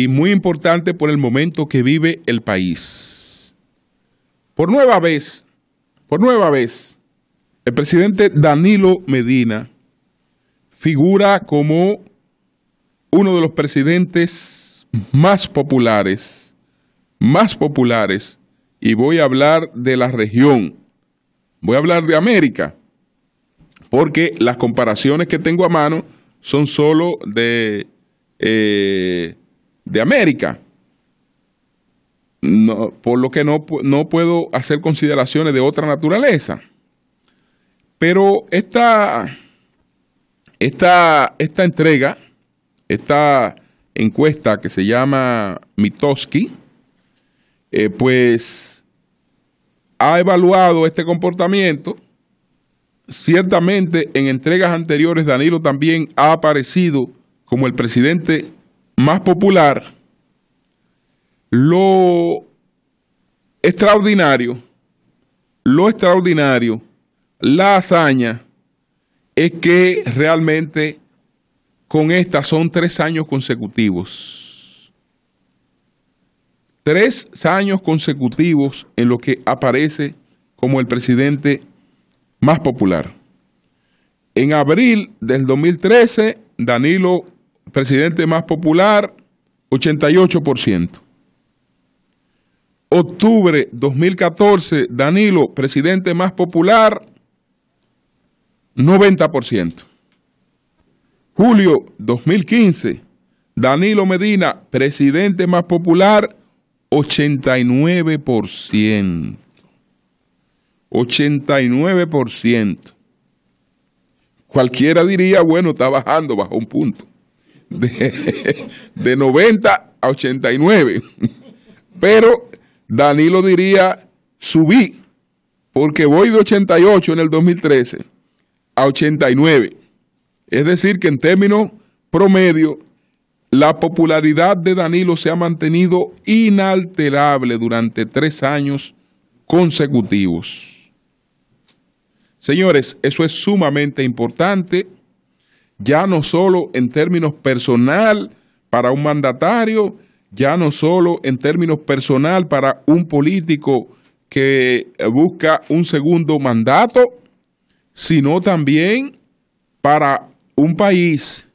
y muy importante por el momento que vive el país. Por nueva vez, por nueva vez, el presidente Danilo Medina figura como uno de los presidentes más populares, más populares, y voy a hablar de la región, voy a hablar de América, porque las comparaciones que tengo a mano son solo de eh, de América. por lo que no, puedo hacer consideraciones de otra naturaleza. Pero esta, esta, esta entrega, esta encuesta que se llama Mitoski, eh, pues ha evaluado este comportamiento. Ciertamente en entregas anteriores Danilo también ha aparecido como el presidente más popular, lo extraordinario, lo extraordinario, la hazaña, es que realmente con esta son tres años consecutivos. Tres años consecutivos en lo que aparece como el presidente más popular. En abril del 2013, Danilo presidente más popular, 88%. Octubre 2014, Danilo, presidente más popular, 90%. Julio 2015, Danilo Medina, presidente más popular, 89%. 89%. Cualquiera diría, bueno, está bajando, bajó un punto de, 90 a 89. Pero Danilo diría, subí, porque voy de 88 en el 2013 a 89. Es decir, que en términos promedio, la popularidad de Danilo se ha mantenido inalterable durante tres años consecutivos. Señores, eso es sumamente importante ya no solo en términos personal para un mandatario, ya no solo en términos personal para un político que eh, busca un segundo mandato, sino también para un país,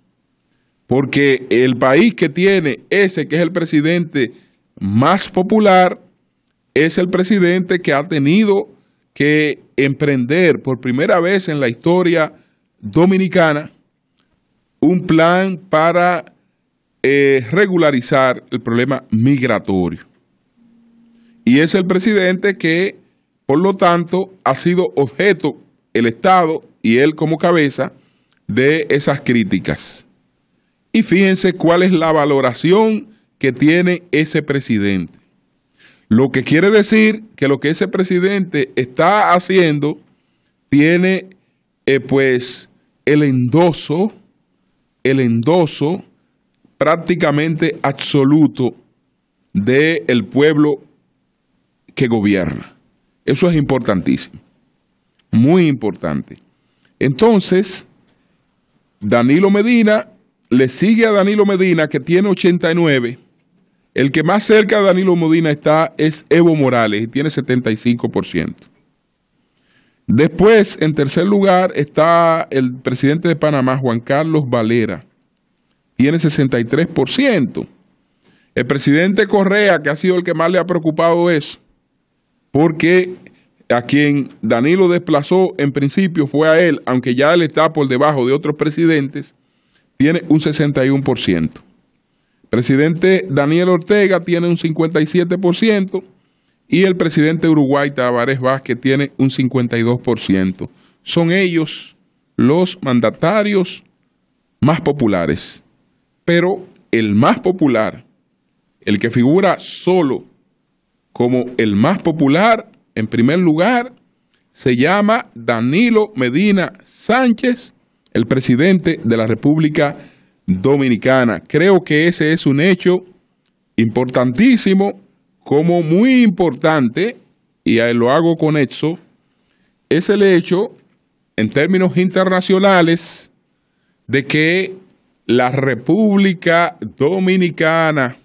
porque el país que tiene ese que es el presidente más popular, es el presidente que ha tenido que emprender por primera vez en la historia dominicana un plan para eh, regularizar el problema migratorio. Y es el presidente que, por lo tanto, ha sido objeto el Estado y él como cabeza de esas críticas. Y fíjense cuál es la valoración que tiene ese presidente. Lo que quiere decir que lo que ese presidente está haciendo tiene eh, pues el endoso el endoso prácticamente absoluto del pueblo que gobierna. Eso es importantísimo, muy importante. Entonces, Danilo Medina le sigue a Danilo Medina, que tiene 89. El que más cerca de Danilo Medina está es Evo Morales, y tiene 75%. Después, en tercer lugar, está el presidente de Panamá, Juan Carlos Valera. Tiene 63%. El presidente Correa, que ha sido el que más le ha preocupado eso, porque a quien Danilo desplazó en principio fue a él, aunque ya él está por debajo de otros presidentes, tiene un 61%. El presidente Daniel Ortega tiene un 57% y el presidente de Uruguay, Tavares Vázquez, tiene un 52%. Son ellos los mandatarios más populares. Pero el más popular, el que figura solo como el más popular, en primer lugar, se llama Danilo Medina Sánchez, el presidente de la República Dominicana. Creo que ese es un hecho importantísimo como muy importante, y lo hago con eso, es el hecho, en términos internacionales, de que la República Dominicana,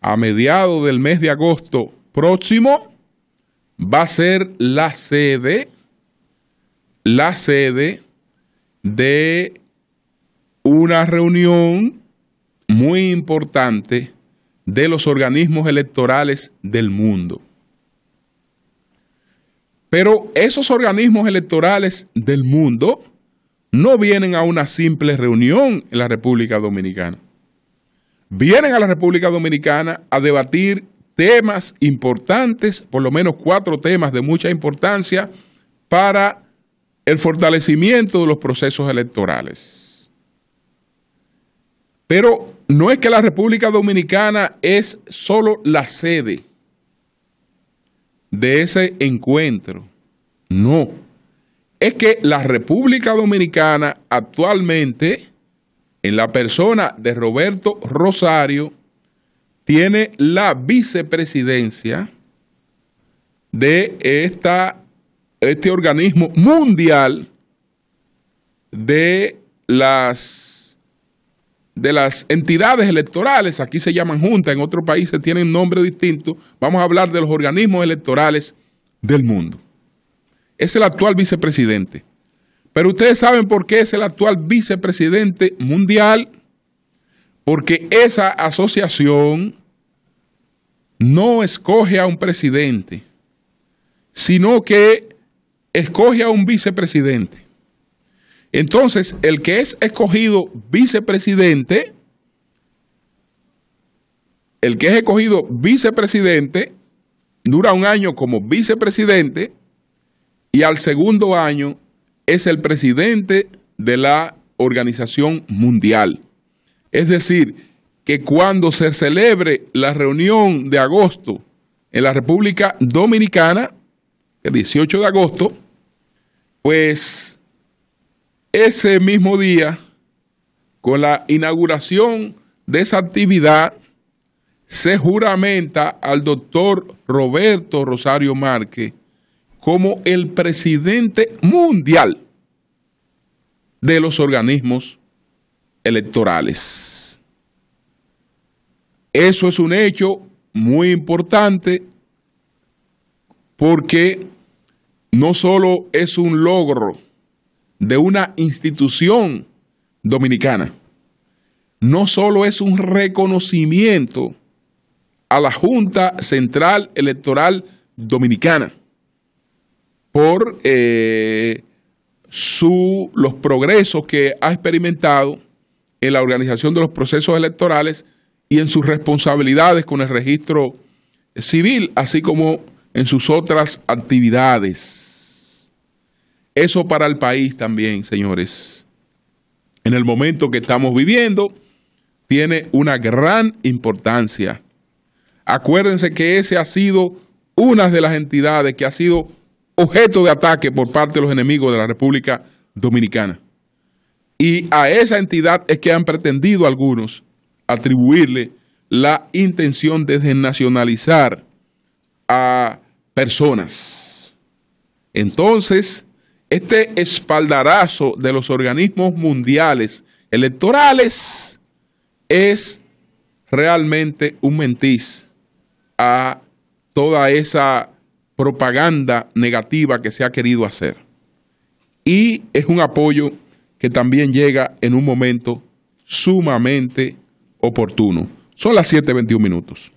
a mediados del mes de agosto próximo, va a ser la sede, la sede de una reunión muy importante de los organismos electorales del mundo. Pero esos organismos electorales del mundo no vienen a una simple reunión en la República Dominicana. Vienen a la República Dominicana a debatir temas importantes, por lo menos cuatro temas de mucha importancia, para el fortalecimiento de los procesos electorales. Pero no es que la República Dominicana es solo la sede de ese encuentro. No. Es que la República Dominicana actualmente, en la persona de Roberto Rosario, tiene la vicepresidencia de esta, este organismo mundial de las de las entidades electorales, aquí se llaman junta, en otros países tienen nombre distinto, vamos a hablar de los organismos electorales del mundo. Es el actual vicepresidente. Pero ustedes saben por qué es el actual vicepresidente mundial, porque esa asociación no escoge a un presidente, sino que escoge a un vicepresidente. Entonces, el que es escogido vicepresidente, el que es escogido vicepresidente, dura un año como vicepresidente y al segundo año es el presidente de la organización mundial. Es decir, que cuando se celebre la reunión de agosto en la República Dominicana, el 18 de agosto, pues ese mismo día, con la inauguración de esa actividad, se juramenta al doctor Roberto Rosario Márquez como el presidente mundial de los organismos electorales. Eso es un hecho muy importante porque no solo es un logro de una institución dominicana. No solo es un reconocimiento a la Junta Central Electoral Dominicana por eh, los progresos que ha experimentado en la organización de los procesos electorales y en sus responsabilidades con el registro civil, así como en sus otras actividades eso para el país también, señores, en el momento que estamos viviendo, tiene una gran importancia. Acuérdense que ese ha sido una de las entidades que ha sido objeto de ataque por parte de los enemigos de la República Dominicana. Y a esa entidad es que han pretendido algunos atribuirle la intención de desnacionalizar a personas. Entonces, este espaldarazo de los organismos mundiales electorales es realmente un mentiz a toda esa propaganda negativa que se ha querido hacer. Y es un apoyo que también llega en un momento sumamente oportuno. Son las 7.21 minutos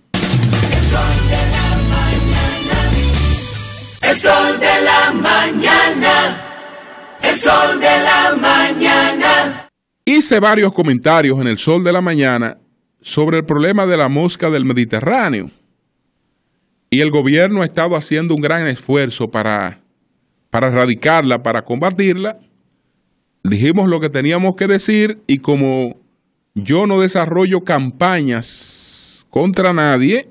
sol de la mañana. Hice varios comentarios en el sol de la mañana sobre el problema de la mosca del Mediterráneo. Y el gobierno ha estado haciendo un gran esfuerzo para, para erradicarla, para combatirla. Dijimos lo que teníamos que decir y como yo no desarrollo campañas contra nadie,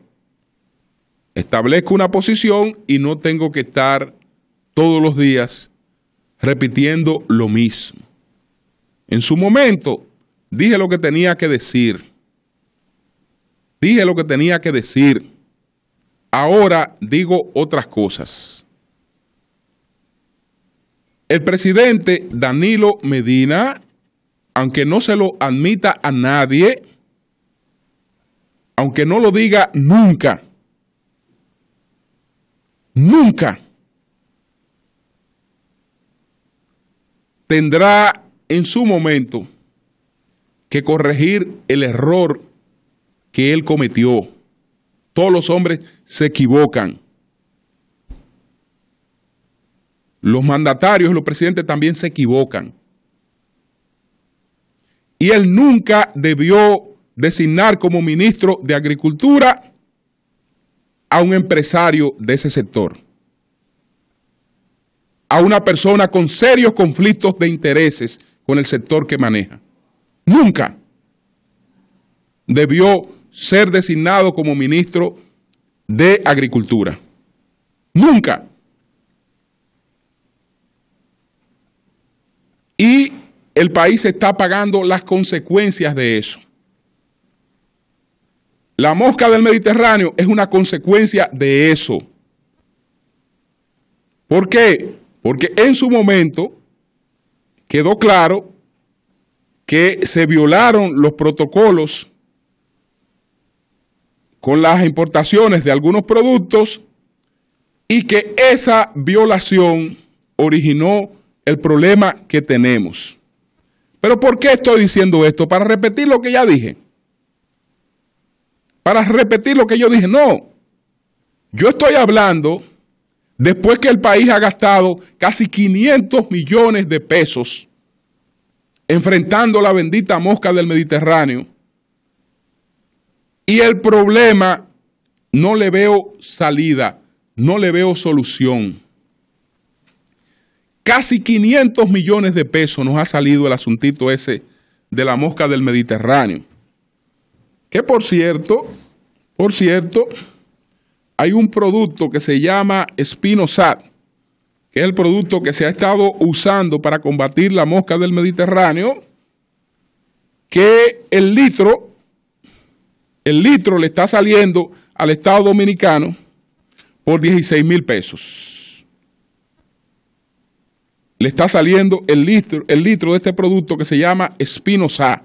establezco una posición y no tengo que estar todos los días repitiendo lo mismo. En su momento dije lo que tenía que decir. Dije lo que tenía que decir. Ahora digo otras cosas. El presidente Danilo Medina, aunque no se lo admita a nadie, aunque no lo diga nunca, nunca tendrá en su momento que corregir el error que él cometió. Todos los hombres se equivocan. Los mandatarios, los presidentes también se equivocan. Y él nunca debió designar como ministro de Agricultura a un empresario de ese sector a una persona con serios conflictos de intereses con el sector que maneja. Nunca debió ser designado como ministro de Agricultura. Nunca. Y el país está pagando las consecuencias de eso. La mosca del Mediterráneo es una consecuencia de eso. ¿Por qué? Porque en su momento quedó claro que se violaron los protocolos con las importaciones de algunos productos y que esa violación originó el problema que tenemos. Pero ¿por qué estoy diciendo esto? Para repetir lo que ya dije. Para repetir lo que yo dije. No. Yo estoy hablando Después que el país ha gastado casi 500 millones de pesos enfrentando la bendita mosca del Mediterráneo. Y el problema, no le veo salida, no le veo solución. Casi 500 millones de pesos nos ha salido el asuntito ese de la mosca del Mediterráneo. Que por cierto, por cierto, hay un producto que se llama Spinosad, que es el producto que se ha estado usando para combatir la mosca del Mediterráneo, que el litro, el litro le está saliendo al Estado Dominicano por 16 mil pesos. Le está saliendo el litro, el litro de este producto que se llama Spinosad.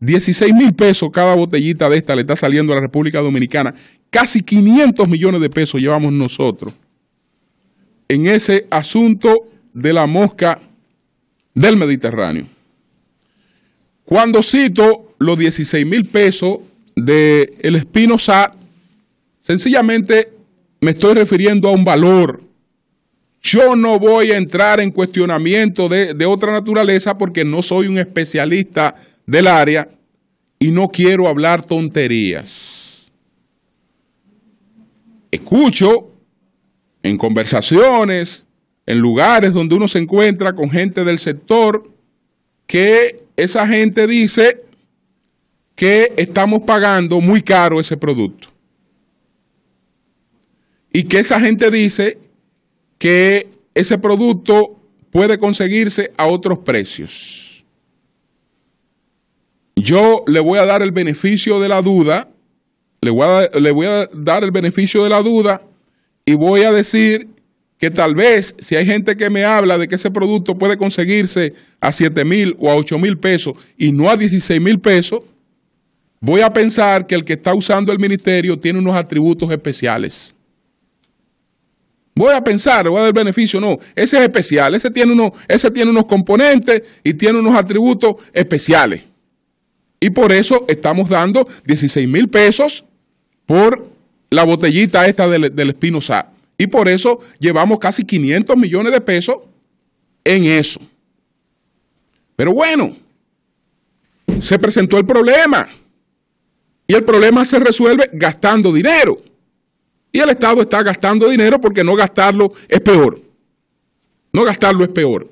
16 mil pesos cada botellita de esta le está saliendo a la República Dominicana. Casi 500 millones de pesos llevamos nosotros en ese asunto de la mosca del Mediterráneo. Cuando cito los 16 mil pesos del el sencillamente me estoy refiriendo a un valor. Yo no voy a entrar en cuestionamiento de, de otra naturaleza porque no soy un especialista del área y no quiero hablar tonterías. Escucho en conversaciones, en lugares donde uno se encuentra con gente del sector, que esa gente dice que estamos pagando muy caro ese producto. Y que esa gente dice que ese producto puede conseguirse a otros precios. Yo le voy a dar el beneficio de la duda, le voy a, dar el beneficio de la duda y voy a decir que tal vez si hay gente que me habla de que ese producto puede conseguirse a 7 mil o a 8 mil pesos y no a 16 mil pesos, voy a pensar que el que está usando el ministerio tiene unos atributos especiales. Voy a pensar, voy a dar el beneficio, no, ese es especial, ese tiene, ese tiene unos componentes y tiene unos atributos especiales. Y por eso estamos dando 16 mil pesos por la botellita esta del, del Espinosa. Y por eso llevamos casi 500 millones de pesos en eso. Pero bueno, se presentó el problema. Y el problema se resuelve gastando dinero. Y el Estado está gastando dinero porque no gastarlo es peor. No gastarlo es peor.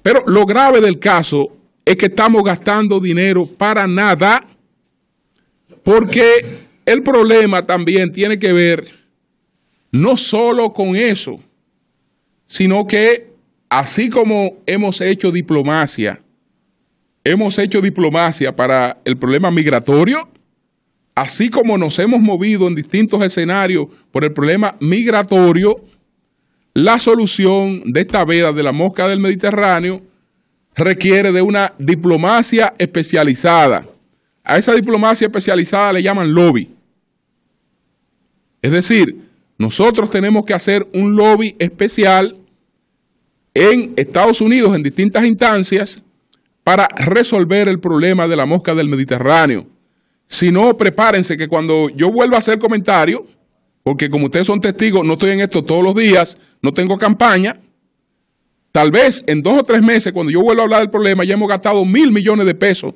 Pero lo grave del caso es que estamos gastando dinero para nada, porque el problema también tiene que ver no solo con eso, sino que así como hemos hecho diplomacia, hemos hecho diplomacia para el problema migratorio, así como nos hemos movido en distintos escenarios por el problema migratorio, la solución de esta veda de la mosca del Mediterráneo requiere de una diplomacia especializada. A esa diplomacia especializada le llaman lobby. Es decir, nosotros tenemos que hacer un lobby especial en Estados Unidos, en distintas instancias, para resolver el problema de la mosca del Mediterráneo. Si no, prepárense que cuando yo vuelva a hacer comentarios, porque como ustedes son testigos, no estoy en esto todos los días, no tengo campaña, Tal vez en dos o tres meses, cuando yo vuelva a hablar del problema, ya hemos gastado mil millones de pesos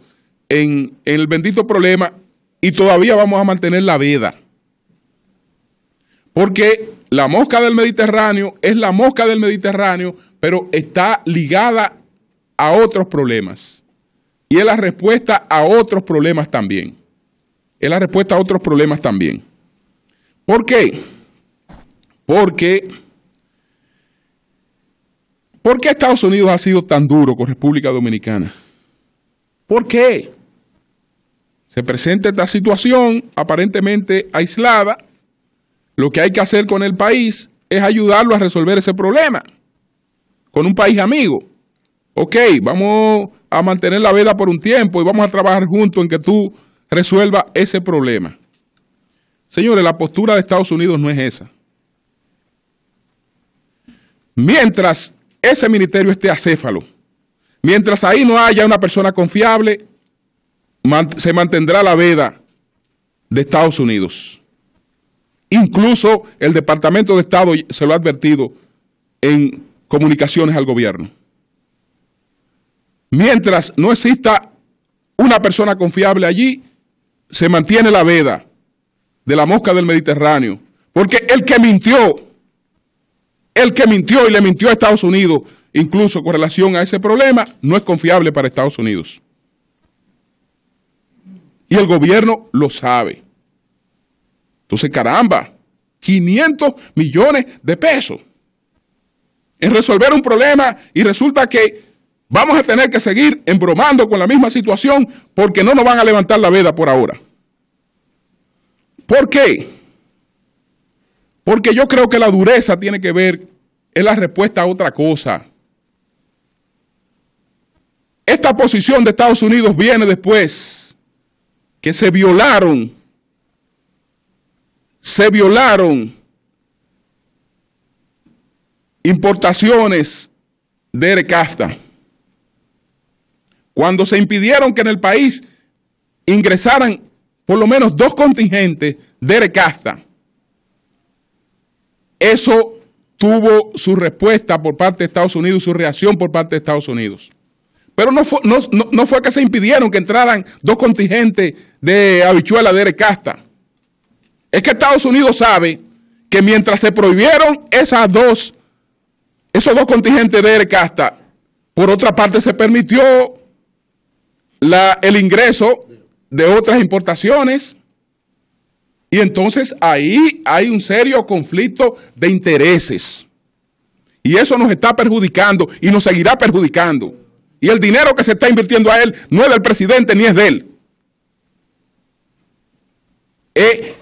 en, el bendito problema y todavía vamos a mantener la vida. Porque la mosca del Mediterráneo es la mosca del Mediterráneo, pero está ligada a otros problemas. Y es la respuesta a otros problemas también. Es la respuesta a otros problemas también. ¿Por qué? Porque ¿Por qué Estados Unidos ha sido tan duro con República Dominicana? ¿Por qué? Se presenta esta situación aparentemente aislada. Lo que hay que hacer con el país es ayudarlo a resolver ese problema con un país amigo. Ok, vamos a mantener la vela por un tiempo y vamos a trabajar juntos en que tú resuelvas ese problema. Señores, la postura de Estados Unidos no es esa. Mientras ese ministerio esté acéfalo. Mientras ahí no haya una persona confiable, se mantendrá la veda de Estados Unidos. Incluso el Departamento de Estado se lo ha advertido en comunicaciones al gobierno. Mientras no exista una persona confiable allí, se mantiene la veda de la mosca del Mediterráneo. Porque el que mintió el que mintió y le mintió a Estados Unidos, incluso con relación a ese problema, no es confiable para Estados Unidos. Y el gobierno lo sabe. Entonces, caramba, 500 millones de pesos en resolver un problema y resulta que vamos a tener que seguir embromando con la misma situación porque no nos van a levantar la veda por ahora. ¿Por qué? Porque yo creo que la dureza tiene que ver, en la respuesta a otra cosa. Esta posición de Estados Unidos viene después que se violaron, se violaron importaciones de Erecasta. Cuando se impidieron que en el país ingresaran por lo menos dos contingentes de Erecasta eso tuvo su respuesta por parte de Estados Unidos, su reacción por parte de Estados Unidos. Pero no fue, que se impidieron que entraran dos contingentes de habichuela de Erecasta. Es que Estados Unidos sabe que mientras se prohibieron esas dos, esos dos contingentes de Erecasta, por otra parte se permitió el ingreso de otras importaciones. Y entonces ahí hay un serio conflicto de intereses. Y eso nos está perjudicando y nos seguirá perjudicando. Y el dinero que se está invirtiendo a él no es del presidente ni es de él. Eh,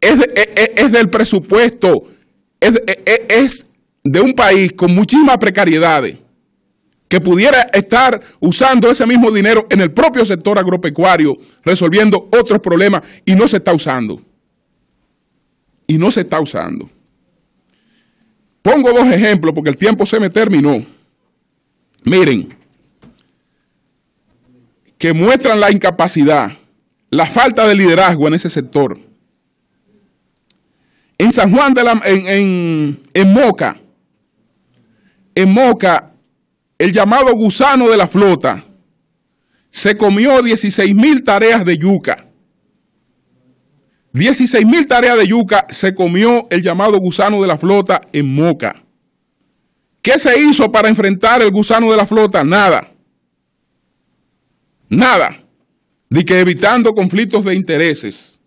eh, eh, es, del presupuesto, es, es, de un país con muchísimas precariedades que pudiera estar usando ese mismo dinero en el propio sector agropecuario, resolviendo otros problemas, y no se está usando. Y no se está usando. Pongo dos ejemplos porque el tiempo se me terminó. Miren, que muestran la incapacidad, la falta de liderazgo en ese sector. En San Juan de la, en, en, Moca, en Moca el llamado gusano de la flota, se comió 16 mil tareas de yuca. 16 mil tareas de yuca se comió el llamado gusano de la flota en Moca. ¿Qué se hizo para enfrentar el gusano de la flota? Nada. Nada. Ni que evitando conflictos de intereses.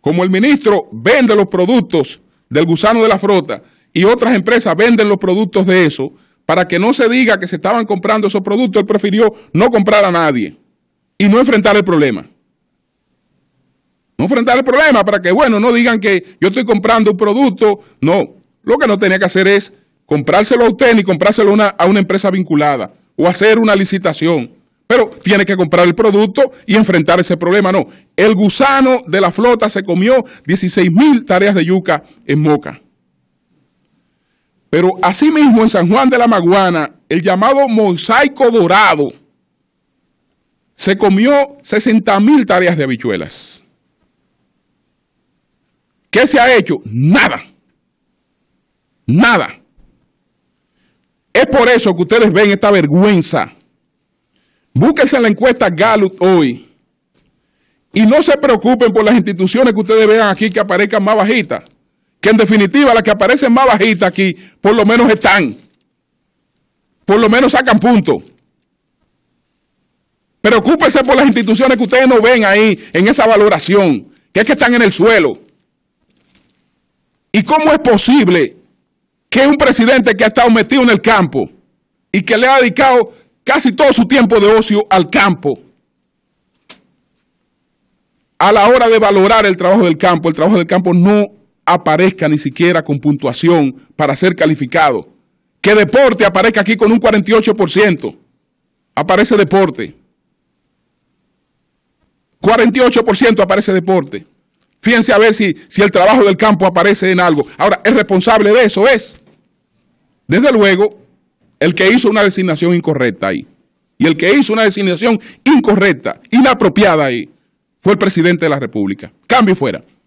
Como el ministro vende los productos del gusano de la flota y otras empresas venden los productos de eso, para que no se diga que se estaban comprando esos productos, él prefirió no comprar a nadie y no enfrentar el problema. No enfrentar el problema para que, bueno, no digan que yo estoy comprando un producto. No, lo que no tenía que hacer es comprárselo a usted ni comprárselo una, a una empresa vinculada o hacer una licitación. Pero tiene que comprar el producto y enfrentar ese problema. No, el gusano de la flota se comió 16 mil tareas de yuca en Moca. Pero asimismo en San Juan de la Maguana, el llamado mosaico dorado se comió 60 mil tareas de habichuelas. ¿Qué se ha hecho? Nada. Nada. Es por eso que ustedes ven esta vergüenza. Búsquense en la encuesta Gallup hoy. Y no se preocupen por las instituciones que ustedes vean aquí que aparezcan más bajitas que en definitiva las que aparecen más bajitas aquí, por lo menos están. Por lo menos sacan punto. Preocúpense por las instituciones que ustedes no ven ahí en esa valoración, que es que están en el suelo. ¿Y cómo es posible que un presidente que ha estado metido en el campo y que le ha dedicado casi todo su tiempo de ocio al campo, a la hora de valorar el trabajo del campo, el trabajo del campo no aparezca ni siquiera con puntuación para ser calificado. Que deporte aparezca aquí con un 48%. Aparece deporte. 48% aparece deporte. Fíjense a ver si, si el trabajo del campo aparece en algo. Ahora, el responsable de eso es, desde luego, el que hizo una designación incorrecta ahí. Y el que hizo una designación incorrecta, inapropiada ahí, fue el presidente de la República. Cambio fuera.